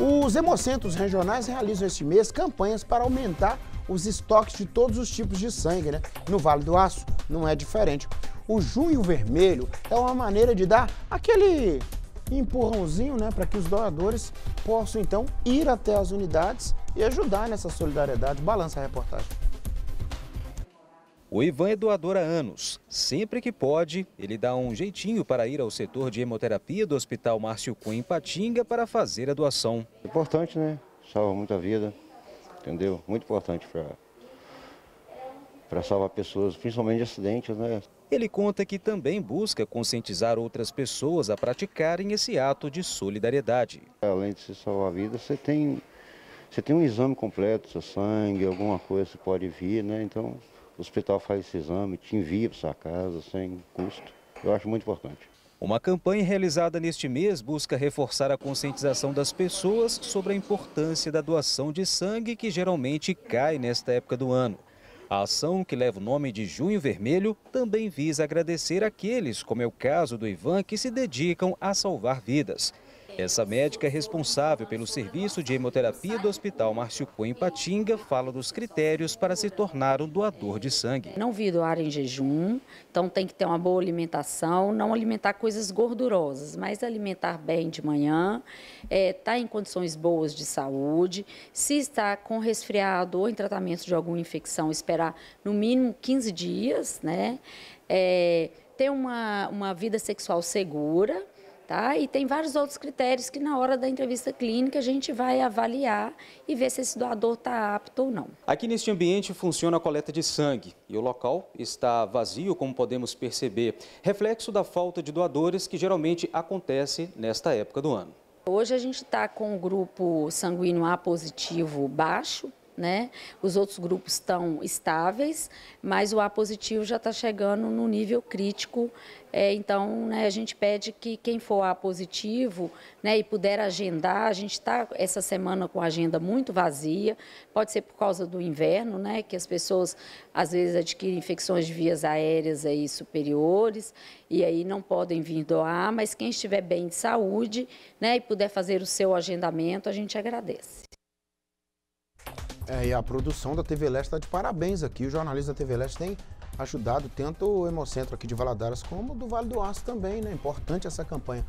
Os hemocentros regionais realizam este mês campanhas para aumentar os estoques de todos os tipos de sangue, né? No Vale do Aço não é diferente. O junho vermelho é uma maneira de dar aquele empurrãozinho, né, para que os doadores possam então ir até as unidades e ajudar nessa solidariedade. Balança a reportagem. O Ivan é doador há anos. Sempre que pode, ele dá um jeitinho para ir ao setor de hemoterapia do Hospital Márcio Cunha em Patinga para fazer a doação. Importante, né? Salva muita vida, entendeu? Muito importante para para salvar pessoas, principalmente de acidentes, né? Ele conta que também busca conscientizar outras pessoas a praticarem esse ato de solidariedade. Além de se salvar a vida, você tem, você tem um exame completo, seu sangue, alguma coisa que pode vir, né? Então, o hospital faz esse exame, te envia para sua casa sem custo. Eu acho muito importante. Uma campanha realizada neste mês busca reforçar a conscientização das pessoas sobre a importância da doação de sangue que geralmente cai nesta época do ano. A ação, que leva o nome de Junho Vermelho, também visa agradecer aqueles, como é o caso do Ivan, que se dedicam a salvar vidas. Essa médica é responsável pelo serviço de hemoterapia do Hospital Márcio Cunha em Patinga fala dos critérios para se tornar um doador de sangue. Não vir doar em jejum, então tem que ter uma boa alimentação, não alimentar coisas gordurosas, mas alimentar bem de manhã, estar é, tá em condições boas de saúde, se está com resfriado ou em tratamento de alguma infecção, esperar no mínimo 15 dias, né? É, ter uma, uma vida sexual segura, Tá? E tem vários outros critérios que na hora da entrevista clínica a gente vai avaliar e ver se esse doador está apto ou não. Aqui neste ambiente funciona a coleta de sangue e o local está vazio, como podemos perceber, reflexo da falta de doadores que geralmente acontece nesta época do ano. Hoje a gente está com o grupo sanguíneo A positivo baixo, né? Os outros grupos estão estáveis, mas o A positivo já está chegando no nível crítico. É, então, né, a gente pede que quem for A positivo né, e puder agendar, a gente está essa semana com a agenda muito vazia, pode ser por causa do inverno, né, que as pessoas às vezes adquirem infecções de vias aéreas aí superiores e aí não podem vir doar, mas quem estiver bem de saúde né, e puder fazer o seu agendamento, a gente agradece. É, e a produção da TV Leste está de parabéns aqui. O jornalista da TV Leste tem ajudado tanto o Hemocentro aqui de Valadares como do Vale do Aço também, né? Importante essa campanha.